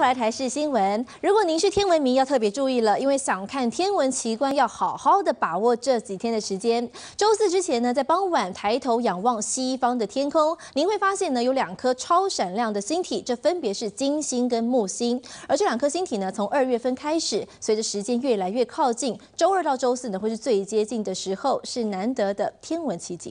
来台视新闻，如果您是天文迷，要特别注意了，因为想看天文奇观，要好好的把握这几天的时间。周四之前呢，在傍晚抬头仰望西方的天空，您会发现呢有两颗超闪亮的星体，这分别是金星跟木星。而这两颗星体呢，从二月份开始，随着时间越来越靠近，周二到周四呢会是最接近的时候，是难得的天文奇景。